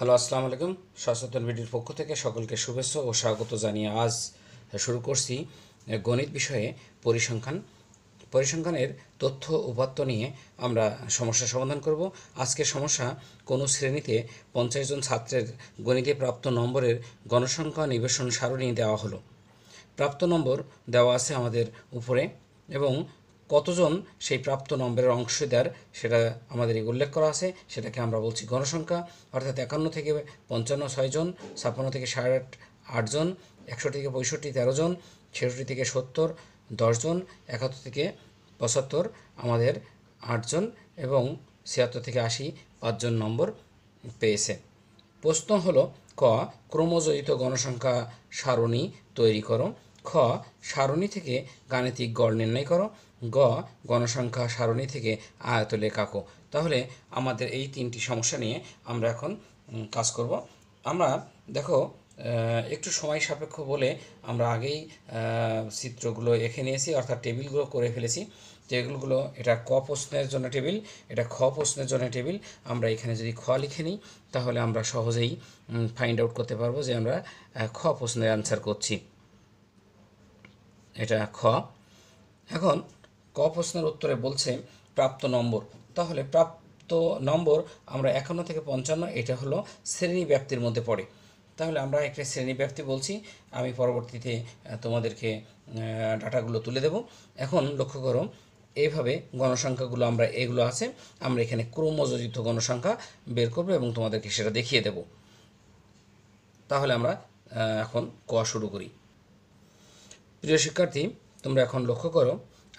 hello আসসালামু আলাইকুম সচেতন ভিডিওর পক্ষ থেকে সকলকে শুভেচ্ছা ও স্বাগত জানিয়ে আজ শুরু করছি গণিত বিষয়ে পরিসংখ্যান পরিসংখ্যানের তথ্য উপাত্ত নিয়ে আমরা সমস্যা সমাধান করব আজকে সমস্যা কোন শ্রেণীতে পঞ্চাশ জন ছাত্রের গণিতে প্রাপ্ত নম্বরের গণসংখ্যা নিবেশন সারণী দেওয়া হলো প্রাপ্ত নম্বর দেওয়া আছে আমাদের উপরে এবং কতজন সেই প্রাপ্ত নম্বরের অংশীদার সেটা আমাদের উল্লেখ করা আছে সেটাকে আমরা বলছি গণসংখ্যা অর্থাৎ একান্ন থেকে পঞ্চান্ন ছয়জন ছাপ্পান্ন থেকে সাড়ে আট আটজন একশো থেকে পঁয়ষট্টি তেরোজন ছেষট্টি থেকে সত্তর দশজন একাত্তর থেকে পঁচাত্তর আমাদের আটজন এবং ছিয়াত্তর থেকে আশি পাঁচজন নম্বর পেয়েছে প্রশ্ন হলো ক ক্রমজয়িত গণসংখ্যা সারণী তৈরি করো খ সারণী থেকে গাণিতিক গড় নির্ণয় করো গ গণসংখ্যা সারণী থেকে আয়তলে কাকো তাহলে আমাদের এই তিনটি সমস্যা নিয়ে আমরা এখন কাজ করব আমরা দেখো একটু সময় সাপেক্ষ বলে আমরা আগেই চিত্রগুলো এখে নিয়েছি অর্থাৎ টেবিলগুলো করে ফেলেছি টেবিলগুলো এটা ক প্রশ্নের জন্য টেবিল এটা খ প্রশ্নের জন্য টেবিল আমরা এখানে যদি খ লিখে নিই তাহলে আমরা সহজেই ফাইন্ড আউট করতে পারবো যে আমরা খ প্রশ্নের অ্যান্সার করছি এটা খ এখন ক প্রশ্নের উত্তরে বলছে প্রাপ্ত নম্বর তাহলে প্রাপ্ত নম্বর আমরা একান্ন থেকে পঞ্চান্ন এটা হলো শ্রেণী ব্যক্তির মধ্যে পড়ে তাহলে আমরা একটা শ্রেণী ব্যক্তি বলছি আমি পরবর্তীতে তোমাদেরকে ডাটাগুলো তুলে দেব এখন লক্ষ্য করো এইভাবে গণসংখ্যাগুলো আমরা এগুলো আছে আমরা এখানে ক্রমযোজিত গণসংখ্যা বের করবো এবং তোমাদেরকে সেটা দেখিয়ে দেব তাহলে আমরা এখন ক শুরু করি প্রিয় শিক্ষার্থী তোমরা এখন লক্ষ্য করো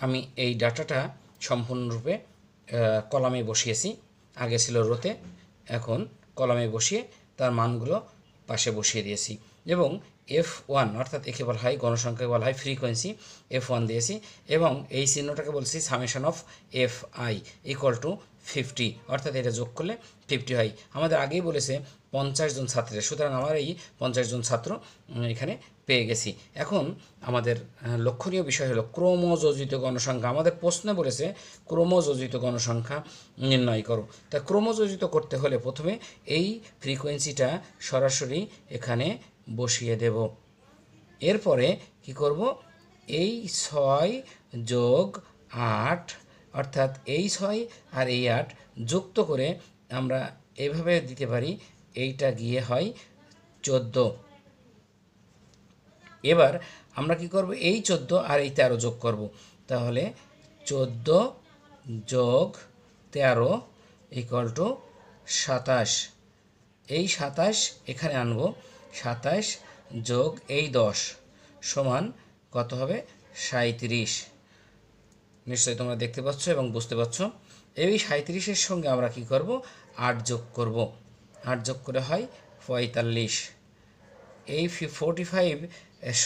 আমি এই ডাটাটা সম্পূর্ণরূপে কলামে বসিয়েছি আগে ছিল রোতে এখন কলামে বসিয়ে তার মানগুলো পাশে বসিয়ে দিয়েছি এবং এফ ওয়ান অর্থাৎ একে বলা হয় গণসংখ্যাকে বলা হয় ফ্রিকোয়েন্সি এফ ওয়ান দিয়েছি এবং এই চিহ্নটাকে বলছি summation of F I equal to fifty অর্থাৎ এটা যোগ করলে ফিফটি হয় আমাদের আগেই বলেছে পঞ্চাশ জন ছাত্রের সুতরাং আমার এই পঞ্চাশ জন ছাত্র এখানে পেয়ে গেছি এখন আমাদের লক্ষণীয় বিষয় হলো ক্রমযোজিত গণসংখ্যা আমাদের প্রশ্নে বলেছে ক্রমযোজিত গণসংখ্যা নির্ণয় করো তা ক্রমযোজিত করতে হলে প্রথমে এই ফ্রিকোয়েন্সিটা সরাসরি এখানে বসিয়ে দেব এরপরে কি করব এই ছয় যোগ আট অর্থাৎ এই ছয় আর এই আট যুক্ত করে আমরা এভাবে দিতে পারি এইটা গিয়ে হয় চোদ্দো এবার আমরা কি করব এই চোদ্দো আর এই তেরো যোগ করব তাহলে চোদ্দো যোগ তেরো ইকুয়াল টু সাতাশ এই সাতাশ এখানে আনব সাতাশ যোগ এই দশ সমান কত হবে সাঁত্রিশ নিশ্চয়ই তোমরা দেখতে পাচ্ছ এবং বুঝতে পারছ এই সাঁত্রিশের সঙ্গে আমরা কি করব আট যোগ করব আট যোগ করে হয় পঁয়তাল্লিশ এই ফি ফোর্টি ফাইভ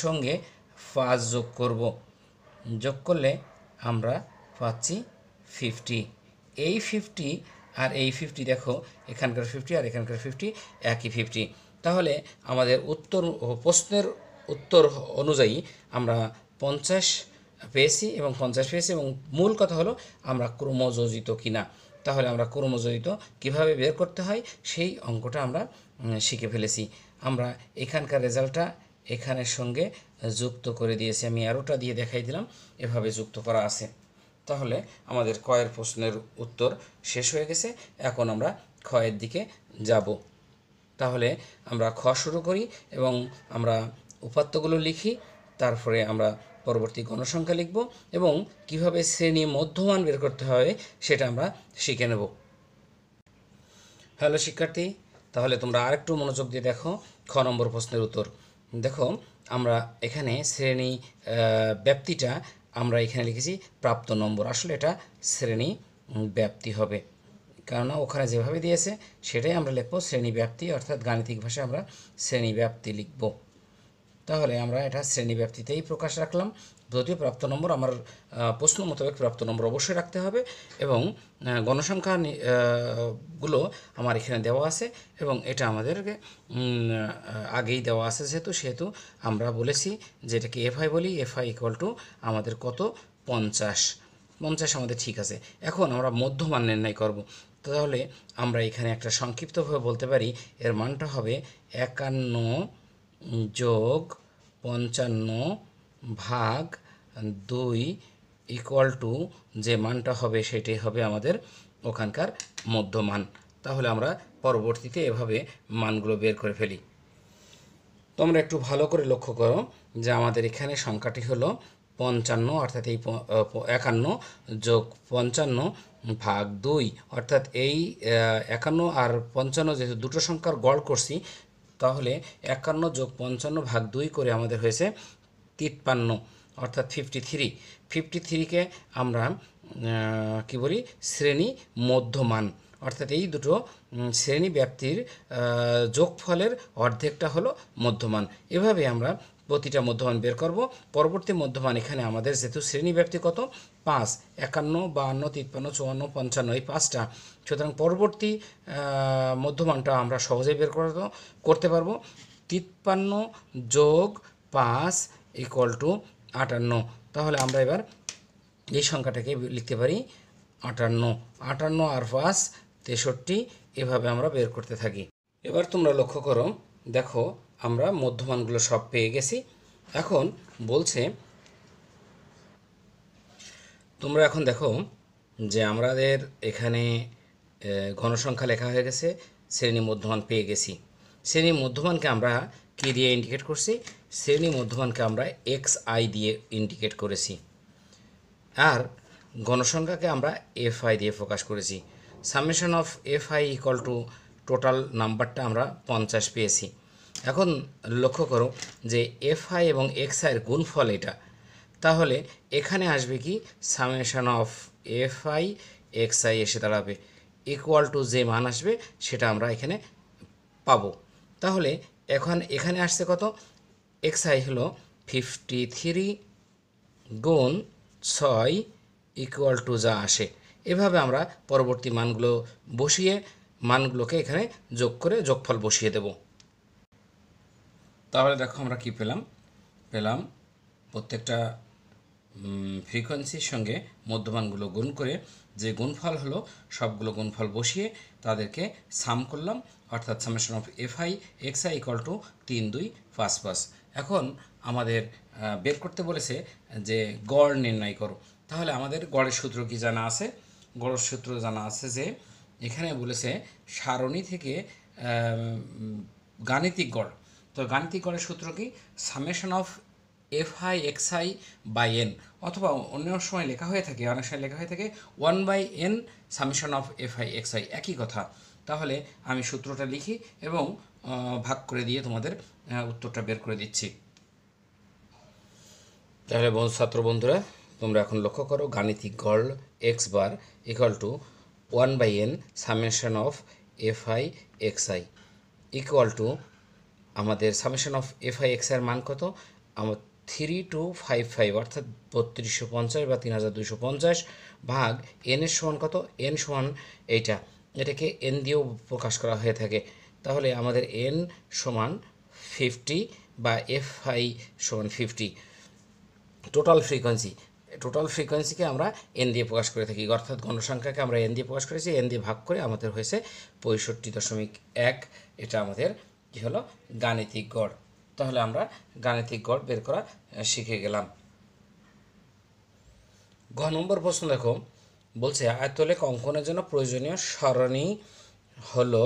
সঙ্গে পাঁচ যোগ করব যোগ করলে আমরা পাচ্ছি ফিফটি এই ফিফটি আর এই ফিফটি দেখো এখানকার ফিফটি আর এখানকার ফিফটি একই ফিফটি তাহলে আমাদের উত্তর প্রশ্নের উত্তর অনুযায়ী আমরা পঞ্চাশ পেয়েছি এবং পঞ্চাশ পেয়েছি এবং মূল কথা হলো আমরা ক্রমযোজিত কিনা তাহলে আমরা ক্রমযোজিত কিভাবে বের করতে হয় সেই অঙ্কটা আমরা শিখে ফেলেছি আমরা এখানকার রেজাল্টটা এখানের সঙ্গে যুক্ত করে দিয়েছি আমি অ্যারোটা দিয়ে দেখাই দিলাম এভাবে যুক্ত করা আছে তাহলে আমাদের কয়ের প্রশ্নের উত্তর শেষ হয়ে গেছে এখন আমরা ক্ষয়ের দিকে যাব তাহলে আমরা খ শুরু করি এবং আমরা উপাত্তগুলো লিখি তারপরে আমরা পরবর্তী গণসংখ্যা লিখব এবং কিভাবে শ্রেণী মধ্যমান বের করতে হবে সেটা আমরা শিখে নেব হ্যালো শিক্ষার্থী তাহলে তোমরা আরেকটু মনোযোগ দিয়ে দেখো খ নম্বর প্রশ্নের উত্তর দেখো আমরা এখানে শ্রেণী ব্যাপ্তিটা আমরা এখানে লিখেছি প্রাপ্ত নম্বর আসলে এটা শ্রেণী ব্যাপ্তি হবে কেননা ওখানে যেভাবে দিয়েছে সেটাই আমরা লিখবো শ্রেণী ব্যাপ্তি অর্থাৎ গাণিতিক ভাষায় আমরা শ্রেণী ব্যাপ্তি লিখবো তাহলে আমরা এটা শ্রেণীব্যাপ্তিতেই প্রকাশ রাখলাম যদিও প্রাপ্ত নম্বর আমার প্রশ্ন মোতাবেক প্রাপ্ত নম্বর অবশ্যই রাখতে হবে এবং গণসংখ্যা গুলো আমার এখানে দেওয়া আছে এবং এটা আমাদেরকে আগেই দেওয়া আছে যেহেতু সেহেতু আমরা বলেছি যে এটাকে এফআই বলি এফআই ইকুয়াল টু আমাদের কত পঞ্চাশ পঞ্চাশ আমাদের ঠিক আছে এখন আমরা মধ্যমান নির্ণয় করব তাহলে আমরা এখানে একটা সংক্ষিপ্তভাবে বলতে পারি এর মানটা হবে একান্ন যোগ পঞ্চান্ন ভাগ দুই ইকুয়াল টু যে মানটা হবে সেটি হবে আমাদের ওখানকার মধ্যমান তাহলে আমরা পরবর্তীতে এভাবে মানগুলো বের করে ফেলি তোমরা একটু ভালো করে লক্ষ্য করো যে আমাদের এখানে সংখ্যাটি হলো পঞ্চান্ন অর্থাৎ এই একান্ন যোগ পঞ্চান্ন ভাগ দুই অর্থাৎ এই একান্ন আর পঞ্চান্ন যেহেতু দুটো সংখ্যার গড় করছি তাহলে একান্ন যোগ পঞ্চান্ন ভাগ দুই করে আমাদের হয়েছে তিপ্পান্ন অর্থাৎ ফিফটি থ্রি ফিফটি থ্রিকে আমরা কি বলি শ্রেণী মধ্যমান অর্থাৎ এই দুটো শ্রেণী ব্যাপ্তির যোগফলের অর্ধেকটা হলো মধ্যমান এভাবে আমরা প্রতিটা মধ্যমান বের করব পরবর্তী মধ্যমান এখানে আমাদের যেহেতু শ্রেণী ব্যাপ্তি কত পাঁচ একান্ন বাহান্ন তিপ্পান্ন চুয়ান্ন পঞ্চান্ন এই পাঁচটা সুতরাং পরবর্তী মধ্যমানটা আমরা সহজেই বের করতে পারবো তিপ্পান্ন যোগ পাঁচ ইকুয়াল টু আটান্ন তাহলে আমরা এবার এই সংখ্যাটাকে লিখতে পারি আটান্ন আটান্ন আর পাঁচ তেষট্টি এভাবে আমরা বের করতে থাকি এবার তোমরা লক্ষ্য করো দেখো আমরা মধ্যমানগুলো সব পেয়ে গেছি এখন বলছে তোমরা এখন দেখো যে আমাদের এখানে ঘনসংখ্যা লেখা হয়ে গেছে শ্রেণী মধ্যমান পেয়ে গেছি শ্রেণী মধ্যমানকে আমরা কি দিয়ে ইন্ডিকেট করছি শ্রেণী মধ্যমানকে আমরা এক্স আই দিয়ে ইন্ডিকেট করেছি আর গণসংখ্যাকে আমরা এফ আই দিয়ে ফোকাস করেছি summation of F I equal to total নাম্বারটা আমরা পঞ্চাশ পেয়েছি এখন লক্ষ্য করো যে এফ আই এবং এক্স আইয়ের গুণফল এটা তাহলে এখানে আসবে কি summation of F I X I এসে দাঁড়াবে ইকুয়াল টু যে মান আসবে সেটা আমরা এখানে পাবো তাহলে এখন এখানে আসছে কত এক্স আই হলো ফিফটি থ্রি গুণ ছয় ইকুয়াল টু যা আসে এভাবে আমরা পরবর্তী মানগুলো বসিয়ে মানগুলোকে এখানে যোগ করে যোগফল বসিয়ে দেব তাহলে দেখো আমরা কি পেলাম পেলাম প্রত্যেকটা ফ্রিকোয়েন্সির সঙ্গে মধ্যমানগুলো গুণ করে যে গুণফল হলো সবগুলো গুণফল বসিয়ে তাদেরকে সাম করলাম অর্থাৎ summation of F I X I টু তিন দুই পাঁচ পাঁচ এখন আমাদের বের করতে বলেছে যে গড় নির্ণয় করো তাহলে আমাদের গড়ের সূত্র কি জানা আছে গড়ের সূত্র জানা আছে যে এখানে বলেছে সারণি থেকে গাণিতিক গড় তো গাণিতিক গড়ের সূত্র কি summation of F I X I by N অথবা অন্য সময় লেখা হয়ে থাকে অনেক সময় লেখা হয়ে থাকে one by N summation of F I X I একই কথা তাহলে আমি সূত্রটা লিখি এবং ভাগ করে দিয়ে তোমাদের উত্তরটা বের করে দিচ্ছি তাহলে ছাত্র বন্ধুরা তোমরা এখন লক্ষ্য করো গাণিতিক গড় X bar equal to one by N summation of F I X I equal to আমাদের summation of F I X এর মান কত আমার থ্রি টু ফাইভ ফাইভ অর্থাৎ বত্রিশশো পঞ্চাশ বা তিন হাজার দুশো পঞ্চাশ ভাগ এন এর সমান কত এন সমান এইটা এটাকে এন দিয়েও প্রকাশ করা হয়ে থাকে তাহলে আমাদের এন সমান ফিফটি বা এফ ফাই সমান ফিফটি টোটাল ফ্রিকোয়েন্সি টোটাল ফ্রিকোয়েন্সিকে আমরা এন দিয়ে প্রকাশ করে থাকি অর্থাৎ গণসংখ্যাকে আমরা এন দিয়ে প্রকাশ করেছি এন দিয়ে ভাগ করে আমাদের হয়েছে পঁয়ষট্টি দশমিক এক এটা আমাদের কী হলো গাণিতিক গড় তাহলে আমরা গাণিতিক গড় বের করা শিখে গেলাম ঘ নম্বর প্রশ্ন দেখো বলছে আয়তলে অঙ্কনের জন্য প্রয়োজনীয় সরণী হলো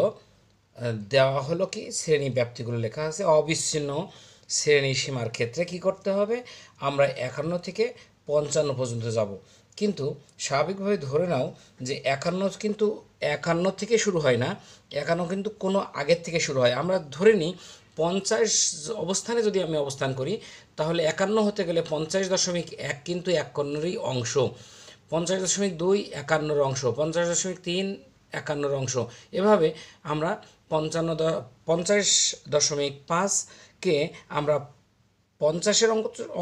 দেওয়া হলো কি শ্রেণী ব্যাপ্তিগুলো লেখা আছে অবিচ্ছিন্ন শ্রেণী সীমার ক্ষেত্রে কি করতে হবে আমরা একান্ন থেকে পঞ্চান্ন পর্যন্ত যাব কিন্তু স্বাভাবিকভাবে ধরে নাও যে একান্ন কিন্তু একান্ন থেকে শুরু হয় না একান্ন কিন্তু কোনো আগের থেকে শুরু হয় আমরা ধরে নিই পঞ্চাশ অবস্থানে যদি আমি অবস্থান করি তাহলে একান্ন হতে গেলে পঞ্চাশ দশমিক এক কিন্তু একান্নরই অংশ পঞ্চাশ দশমিক দুই একান্নর অংশ পঞ্চাশ দশমিক তিন একান্নর অংশ এভাবে আমরা পঞ্চান্ন পঞ্চাশ দশমিক পাঁচকে আমরা পঞ্চাশের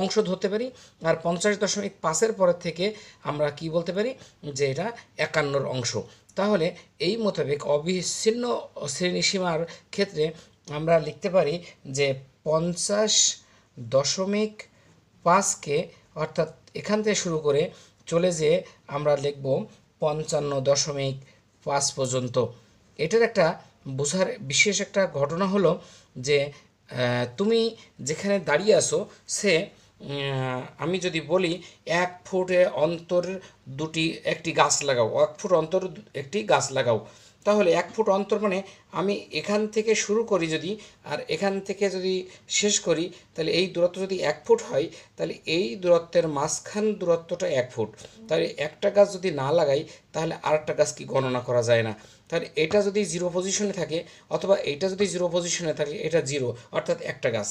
অংশ ধরতে পারি আর পঞ্চাশ দশমিক পাঁচের পরের থেকে আমরা কি বলতে পারি যে এটা একান্নর অংশ তাহলে এই মোতাবেক অবিচ্ছিন্ন শ্রেণীসীমার ক্ষেত্রে আমরা লিখতে পারি যে পঞ্চাশ দশমিক পাঁচকে অর্থাৎ এখান থেকে শুরু করে চলে যেয়ে আমরা লিখব পঞ্চান্ন দশমিক পাঁচ পর্যন্ত এটার একটা বোঝার বিশেষ একটা ঘটনা হলো যে তুমি যেখানে দাঁড়িয়ে আসো সে আমি যদি বলি এক ফুটে অন্তর দুটি একটি গাছ লাগাও এক ফুট অন্তর একটি গাছ লাগাও তাহলে এক ফুট অন্তর মানে আমি এখান থেকে শুরু করি যদি আর এখান থেকে যদি শেষ করি তাহলে এই দূরত্ব যদি এক ফুট হয় তাহলে এই দূরত্বের মাঝখান দূরত্বটা এক ফুট তাহলে একটা গাছ যদি না লাগাই তাহলে আরেকটা গাছ কি গণনা করা যায় না তাহলে এটা যদি জিরো পজিশনে থাকে অথবা এটা যদি জিরো পজিশনে থাকে এটা জিরো অর্থাৎ একটা গাছ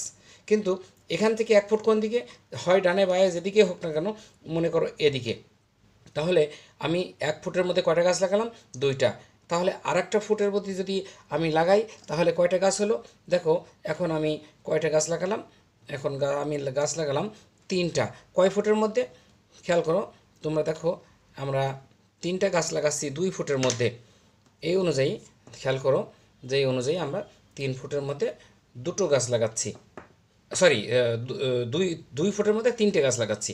কিন্তু এখান থেকে এক ফুট কোন দিকে হয় ডানে বায়ে যেদিকে হোক না কেন মনে করো এদিকে তাহলে আমি এক ফুটের মধ্যে কয়টা গাছ লাগালাম দুইটা তাহলে আর একটা ফুটের প্রতি যদি আমি লাগাই তাহলে কয়টা গাছ হলো দেখো এখন আমি কয়টা গাছ লাগালাম এখন আমি গাছ লাগালাম তিনটা কয় ফুটের মধ্যে খেয়াল করো তোমরা দেখো আমরা তিনটা গাছ লাগাচ্ছি দুই ফুটের মধ্যে এই অনুযায়ী খেয়াল করো যে এই অনুযায়ী আমরা তিন ফুটের মধ্যে দুটো গাছ লাগাচ্ছি সরি দুই দুই ফুটের মধ্যে তিনটে গাছ লাগাচ্ছি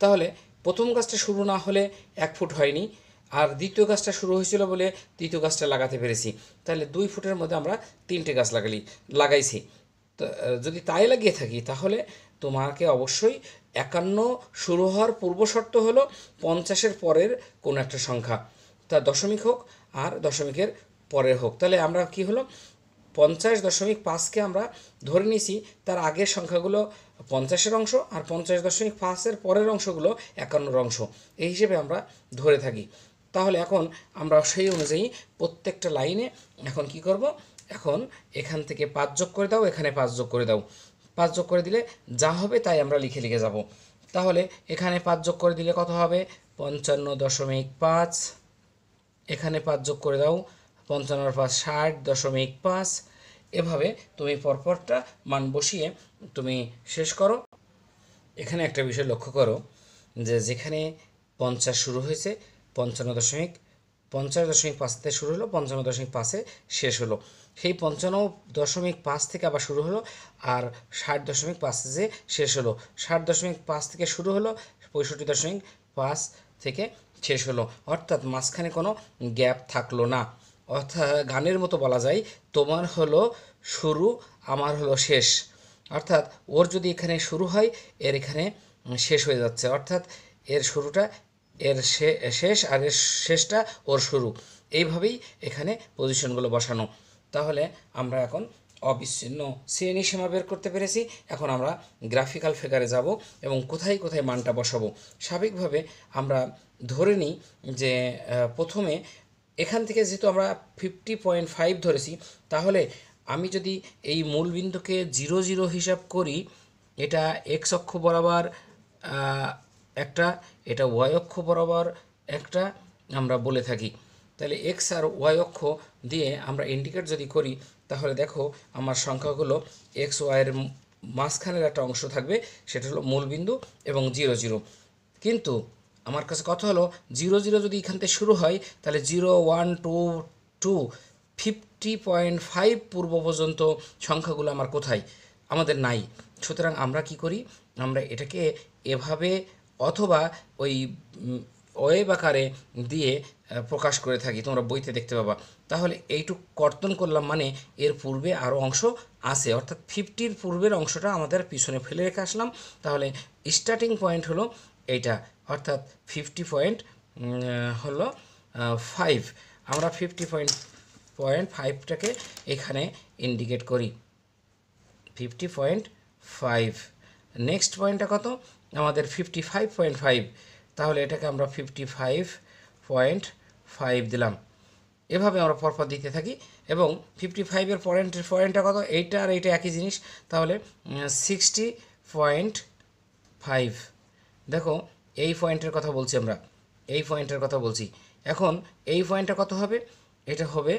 তাহলে প্রথম গাছটা শুরু না হলে এক ফুট হয়নি আর দ্বিতীয় গাছটা শুরু হয়েছিল বলে তৃতীয় গাছটা লাগাতে পেরেছি তাহলে দুই ফুটের মধ্যে আমরা তিনটে গাছ লাগালি লাগাইছি যদি তাই লাগিয়ে থাকি তাহলে তোমাকে অবশ্যই একান্ন শুরু হওয়ার পূর্ব শর্ত হলো পঞ্চাশের পরের কোনো একটা সংখ্যা তা দশমিক হোক আর দশমিকের পরের হোক তাহলে আমরা কি হলো পঞ্চাশ দশমিক পাঁচকে আমরা ধরে নিয়েছি তার আগের সংখ্যাগুলো পঞ্চাশের অংশ আর পঞ্চাশ দশমিক পাঁচের পরের অংশগুলো একান্নর অংশ এই হিসেবে আমরা ধরে থাকি তাহলে এখন আমরা সেই অনুযায়ী প্রত্যেকটা লাইনে এখন কি করব এখন এখান থেকে পাঁচ যোগ করে দাও এখানে পাঁচ যোগ করে দাও পাঁচ যোগ করে দিলে যা হবে তাই আমরা লিখে লিখে যাব তাহলে এখানে পাঁচ যোগ করে দিলে কত হবে পঞ্চান্ন দশমিক পাঁচ এখানে পাঁচ যোগ করে দাও পঞ্চান্ন পাঁচ ষাট দশমিক পাঁচ এভাবে তুমি পরপরটা মান বসিয়ে তুমি শেষ করো এখানে একটা বিষয় লক্ষ্য করো যে যেখানে পঞ্চাশ শুরু হয়েছে পঞ্চান্ন দশমিক পঞ্চান্ন দশমিক পাঁচ থেকে শুরু হলো পঞ্চান্ন দশমিক পাঁচে শেষ হলো সেই পঞ্চান্ন দশমিক পাঁচ থেকে আবার শুরু হলো আর ষাট দশমিক পাঁচে যে শেষ হলো ষাট দশমিক পাঁচ থেকে শুরু হলো পঁয়ষট্টি দশমিক পাঁচ থেকে শেষ হলো অর্থাৎ মাঝখানে কোনো গ্যাপ থাকলো না অর্থাৎ গানের মতো বলা যায় তোমার হলো শুরু আমার হলো শেষ অর্থাৎ ওর যদি এখানে শুরু হয় এর এখানে শেষ হয়ে যাচ্ছে অর্থাৎ এর শুরুটা এর শেষ আর এর শেষটা ওর শুরু এইভাবেই এখানে পজিশনগুলো বসানো তাহলে আমরা এখন অবিচ্ছিন্ন শ্রেণী e সীমা বের করতে পেরেছি এখন আমরা গ্রাফিক্যাল ফিগারে যাব এবং কোথায় কোথায় মানটা বসাবো স্বাভাবিকভাবে আমরা ধরে নিই যে প্রথমে এখান থেকে যেহেতু আমরা ফিফটি পয়েন্ট ফাইভ ধরেছি তাহলে আমি যদি এই মূলবিন্দুকে জিরো জিরো হিসাব করি এটা এক্স অক্ষ বরাবর একটা এটা ওয়াই অক্ষ বরাবর একটা আমরা বলে থাকি তাহলে এক্স আর ওয়াই অক্ষ দিয়ে আমরা ইন্ডিকেট যদি করি তাহলে দেখো আমার সংখ্যাগুলো এক্স ওয়াইয়ের মাঝখানের একটা অংশ থাকবে সেটা হলো মূলবিন্দু এবং জিরো জিরো কিন্তু আমার কাছে কথা হলো জিরো জিরো যদি এখান থেকে শুরু হয় তাহলে zero one two to fifty point five পূর্ব পর্যন্ত সংখ্যাগুলো আমার কোথায় আমাদের নাই সুতরাং আমরা কি করি আমরা এটাকে এভাবে অথবা ওই ওয়েব আকারে দিয়ে প্রকাশ করে থাকি তোমরা বইতে দেখতে পাবা তাহলে এইটুক কর্তন করলাম মানে এর পূর্বে আরও অংশ আছে অর্থাৎ ফিফটির পূর্বের অংশটা আমাদের পিছনে ফেলে রেখে আসলাম তাহলে স্টার্টিং পয়েন্ট হলো এইটা অর্থাৎ ফিফটি পয়েন্ট হলো ফাইভ আমরা ফিফটি পয়েন্ট পয়েন্ট ফাইভটাকে এখানে ইন্ডিকেট করি ফিফটি পয়েন্ট ফাইভ নেক্সট পয়েন্টটা কত আমাদের ফিফটি ফাইভ পয়েন্ট ফাইভ তাহলে এটাকে আমরা ফিফটি ফাইভ পয়েন্ট ফাইভ দিলাম এভাবে আমরা পরপর দিতে থাকি এবং ফিফটি ফাইভের পয়েন্টের পয়েন্টটা কত এইটা আর এইটা একই জিনিস তাহলে সিক্সটি পয়েন্ট ফাইভ দেখো এই পয়েন্টের কথা বলছি আমরা এই পয়েন্টের কথা বলছি এখন এই পয়েন্টটা কত হবে এটা হবে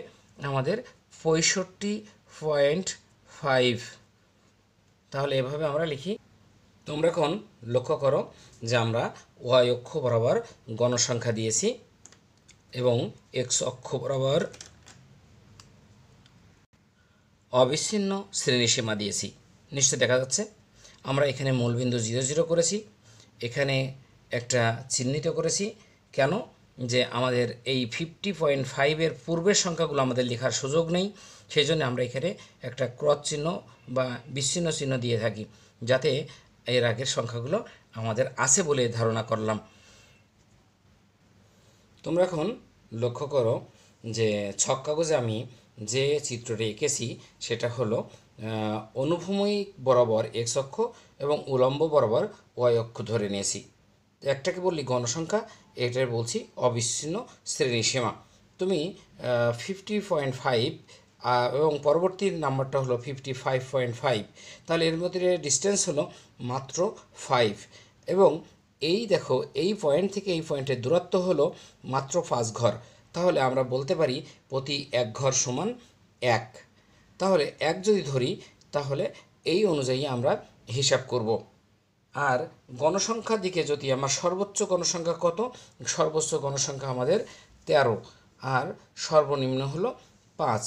আমাদের পঁয়ষট্টি পয়েন্ট ফাইভ তাহলে এভাবে আমরা লিখি তোমরা এখন লক্ষ্য করো যে আমরা ওয়াই অক্ষ বরাবর গণসংখ্যা দিয়েছি এবং এক্স অক্ষ বরাবর অবিচ্ছিন্ন শ্রেণীসীমা দিয়েছি নিশ্চয় দেখা যাচ্ছে আমরা এখানে মূলবিন্দু জিরো জিরো করেছি এখানে একটা চিহ্নিত করেছি কেন যে আমাদের এই ফিফটি পয়েন্ট ফাইভের পূর্বের সংখ্যাগুলো আমাদের লেখার সুযোগ নেই সেই জন্য আমরা এখানে একটা ক্রস চিহ্ন বা বিচ্ছিন্ন চিহ্ন দিয়ে থাকি যাতে এর আগের সংখ্যাগুলো আমাদের আছে বলে ধারণা করলাম তোমরা এখন লক্ষ্য করো যে ছক কাগজে আমি যে চিত্রটি এঁকেছি সেটা হলো অনুভূমিক বরাবর এক্স অক্ষ এবং উলম্ব বরাবর ওয়াই অক্ষ ধরে নিয়েছি একটাকে বললি গণসংখ্যা এটার বলছি অবিচ্ছিন্ন শ্রেণীসীমা তুমি ফিফটি পয়েন্ট ফাইভ এবং পরবর্তী নাম্বারটা হলো ফিফটি ফাইভ পয়েন্ট ফাইভ তাহলে এর মধ্যে ডিস্টেন্স হলো মাত্র ফাইভ এবং এই দেখো এই পয়েন্ট থেকে এই পয়েন্টের দূরত্ব হলো মাত্র পাঁচ ঘর তাহলে আমরা বলতে পারি প্রতি এক ঘর সমান এক তাহলে এক যদি ধরি তাহলে এই অনুযায়ী আমরা হিসাব করব আর গণসংখ্যার দিকে যদি আমার সর্বোচ্চ গণসংখ্যা কত সর্বোচ্চ গণসংখ্যা আমাদের তেরো আর সর্বনিম্ন হলো পাঁচ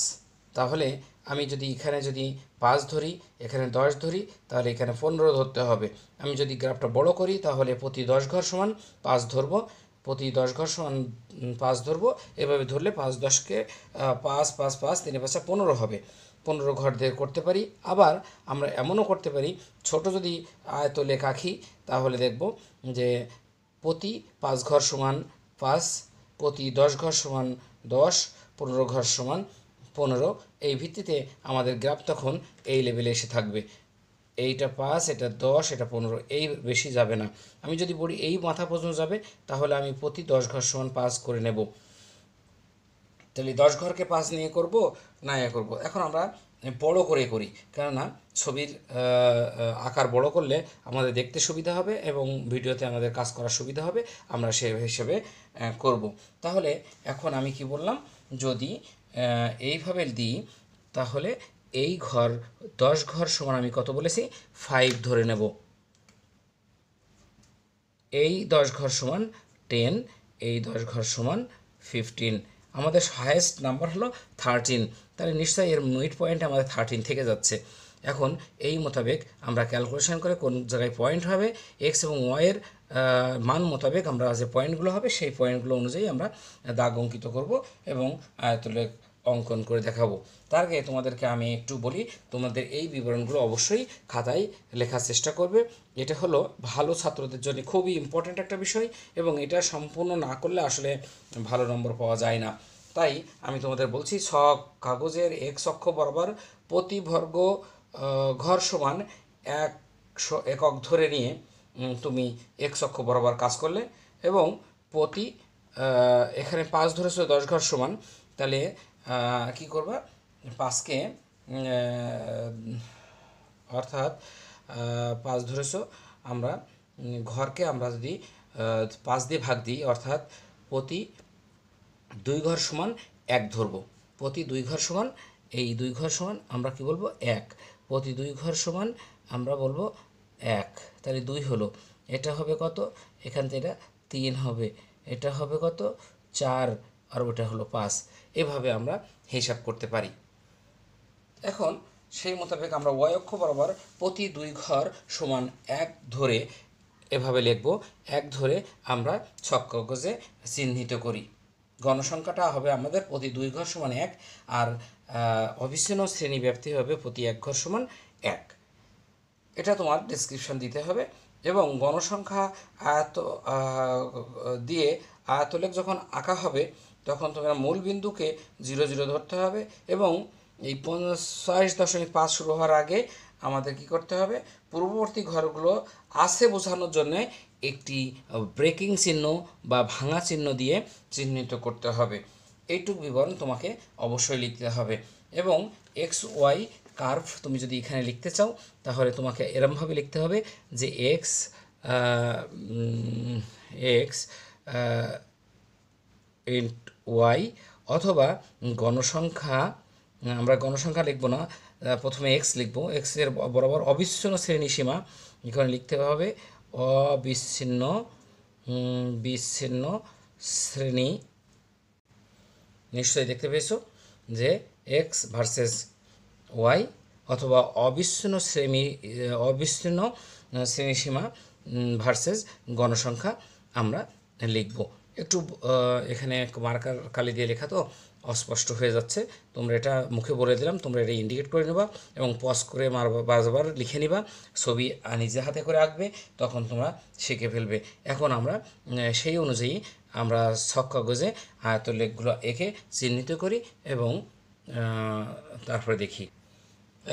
তাহলে আমি যদি এখানে যদি পাঁচ ধরি এখানে দশ ধরি তাহলে এখানে পনেরো ধরতে হবে আমি যদি গ্রাফটা বড় করি তাহলে প্রতি দশ ঘর সমান পাঁচ ধরবো প্রতি দশ ঘর সমান পাঁচ ধরবো এভাবে ধরলে পাঁচ দশকে পাঁচ পাঁচ পাঁচ তিনে পাঁচটা পনেরো হবে পনেরো ঘর দিয়ে করতে পারি আবার আমরা এমনও করতে পারি ছোট যদি আয়ত লেখ আঁকি তাহলে দেখব যে প্রতি পাঁচ ঘর সমান পাঁচ প্রতি দশ ঘর সমান দশ পনেরো ঘর সমান পনেরো এই ভিত্তিতে আমাদের গ্রাফ তখন এই লেভেলে এসে থাকবে এইটা পাঁচ এটা দশ এটা পনেরো এই বেশি যাবে না আমি যদি বলি এই মাথা পর্যন্ত যাবে তাহলে আমি প্রতি দশ ঘর সমান পাঁচ করে নেব তাহলে দশ ঘরকে পাঁচ নিয়ে করব না এ করবো এখন আমরা বড় করে করি কেননা ছবির আকার বড় করলে আমাদের দেখতে সুবিধা হবে এবং ভিডিওতে আমাদের কাজ করার সুবিধা হবে আমরা সে হিসেবে করব তাহলে এখন আমি কি বললাম যদি এইভাবে দিই তাহলে এই ঘর দশ ঘর সমান আমি কত বলেছি ফাইভ ধরে নেব এই দশ ঘর সমান টেন এই দশ ঘর সমান ফিফটিন আমাদের হায়েস্ট নাম্বার হলো থার্টিন তাহলে নিশ্চয়ই এর মিড পয়েন্ট আমাদের থার্টিন থেকে যাচ্ছে এখন এই মোতাবেক আমরা ক্যালকুলেশন করে কোন জায়গায় পয়েন্ট হবে এক্স এবং ওয়াইয়ের মান মোতাবেক আমরা যে পয়েন্টগুলো হবে সেই পয়েন্টগুলো অনুযায়ী আমরা দাগ অঙ্কিত করবো এবং আয়তলে অঙ্কন করে দেখাবো তার আগে তোমাদেরকে আমি একটু বলি তোমাদের এই বিবরণগুলো অবশ্যই খাতায় লেখার চেষ্টা করবে এটা হলো ভালো ছাত্রদের জন্য খুবই ইম্পর্ট্যান্ট একটা বিষয় এবং এটা সম্পূর্ণ না করলে আসলে ভালো নম্বর পাওয়া যায় না তাই আমি তোমাদের বলছি ছক কাগজের এক সক্ষ বরাবর প্রতি বর্গ ঘর সমান একশো একক ধরে নিয়ে তুমি এক সক্ষ বরাবর কাজ করলে এবং প্রতি এখানে পাঁচ ধরেছ দশ ঘর সমান তাহলে কি করবা পাঁচকে অর্থাৎ পাঁচ ধরেছ আমরা ঘরকে আমরা যদি পাঁচ দিয়ে ভাগ দিই অর্থাৎ প্রতি দুই ঘর সমান এক ধরব প্রতি দুই ঘর সমান এই দুই ঘর সমান আমরা কি বলবো এক প্রতি দুই ঘর সমান আমরা বলবো এক তাহলে দুই হলো এটা হবে কত এখান থেকে এটা তিন হবে এটা হবে কত চার আর ওটা হলো পাঁচ এভাবে আমরা হিসাব করতে পারি এখন সেই মোতাবেক আমরা ওয়াই অক্ষ বরাবর প্রতি দুই ঘর সমান এক ধরে এভাবে লিখব এক ধরে আমরা ছক কাগজে চিহ্নিত করি গণসংখ্যাটা হবে আমাদের প্রতি দুই ঘর সমান এক আর অবিচ্ছিন্ন শ্রেণী ব্যাপ্তি হবে প্রতি এক ঘর সমান এক এটা তোমার ডিসক্রিপশন দিতে হবে এবং গণসংখ্যা আয়ত দিয়ে আয়তলেখ যখন আঁকা হবে তখন তোমার মূল বিন্দুকে জিরো জিরো ধরতে হবে এবং এই পঞ্চাশ দশমিক পাঁচ শুরু হওয়ার আগে আমাদের কি করতে হবে পূর্ববর্তী ঘরগুলো আছে বোঝানোর জন্য একটি ব্রেকিং চিহ্ন বা ভাঙা চিহ্ন দিয়ে চিহ্নিত করতে হবে এইটুক বিবরণ তোমাকে অবশ্যই লিখতে হবে এবং এক্স ওয়াই কার্ভ তুমি যদি এখানে লিখতে চাও তাহলে তোমাকে এরমভাবে লিখতে হবে যে এক্স এক্স ওয়াই অথবা গণসংখ্যা আমরা গণসংখ্যা লিখব না প্রথমে এক্স লিখব এক্স এর বরাবর অবিচ্ছিন্ন শ্রেণীসীমা এখানে লিখতে হবে অবিচ্ছিন্ন বিচ্ছিন্ন শ্রেণী নিশ্চয়ই দেখতে পেয়েছো যে এক্স ভার্সেস ওয়াই অথবা অবিচ্ছিন্ন শ্রেণী অবিচ্ছিন্ন শ্রেণীসীমা ভার্সেস গণসংখ্যা আমরা লিখব একটু এখানে মার্কার কালি দিয়ে লেখা তো অস্পষ্ট হয়ে যাচ্ছে তোমরা এটা মুখে বলে দিলাম তোমরা এটা ইন্ডিকেট করে নেবা এবং পজ করে বারবার লিখে নিবা ছবি নিজে হাতে করে আঁকবে তখন তোমরা শিখে ফেলবে এখন আমরা সেই অনুযায়ী আমরা ছক কাগজে আয়তলেখগুলো এঁকে চিহ্নিত করি এবং তারপরে দেখি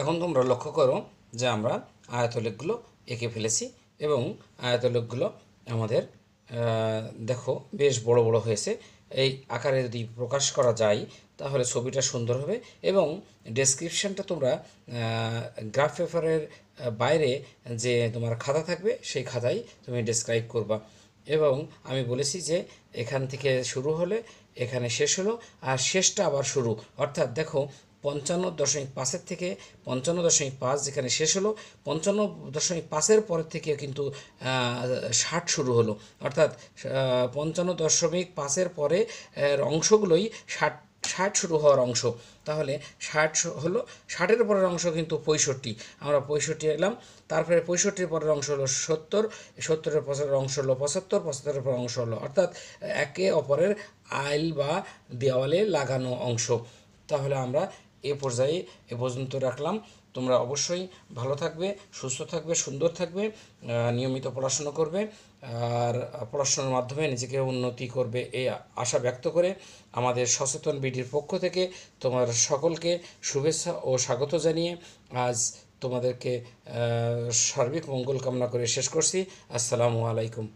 এখন তোমরা লক্ষ্য করো যে আমরা আয়তলেখগুলো এঁকে ফেলেছি এবং আয়তলেখগুলো আমাদের দেখো বেশ বড় বড় হয়েছে এই আকারে যদি প্রকাশ করা যায় তাহলে ছবিটা সুন্দর হবে এবং ডেসক্রিপশানটা তোমরা গ্রাফ পেপারের বাইরে যে তোমার খাতা থাকবে সেই খাতায় তুমি ডেসক্রাইব করবা এবং আমি বলেছি যে এখান থেকে শুরু হলে এখানে শেষ হলো আর শেষটা আবার শুরু অর্থাৎ দেখো পঞ্চান্ন দশমিক পাঁচের থেকে পঞ্চান্ন দশমিক পাঁচ যেখানে শেষ হলো পঞ্চান্ন দশমিক পাঁচের পরের থেকে কিন্তু ষাট শুরু হলো অর্থাৎ পঞ্চান্ন দশমিক পাঁচের পরে অংশগুলোই ষাট ষাট শুরু হওয়ার অংশ তাহলে ষাট হলো ষাটের পরের অংশ কিন্তু পঁয়ষট্টি আমরা পঁয়ষট্টি এলাম তারপরে পঁয়ষট্টির পরের অংশ হলো সত্তর সত্তরের পরের অংশ হলো পঁচাত্তর পঁচাত্তরের পরের অংশ হলো অর্থাৎ একে অপরের আইল বা দেওয়ালে লাগানো অংশ তাহলে আমরা এ পর্যায়ে এ পর্যন্ত রাখলাম তোমরা অবশ্যই ভালো থাকবে সুস্থ থাকবে সুন্দর থাকবে নিয়মিত পড়াশুনো করবে আর পড়াশোনার মাধ্যমে নিজেকে উন্নতি করবে এই আশা ব্যক্ত করে আমাদের সচেতন বিডির পক্ষ থেকে তোমার সকলকে শুভেচ্ছা ও স্বাগত জানিয়ে আজ তোমাদেরকে সার্বিক মঙ্গল কামনা করে শেষ করছি আসসালামু আলাইকুম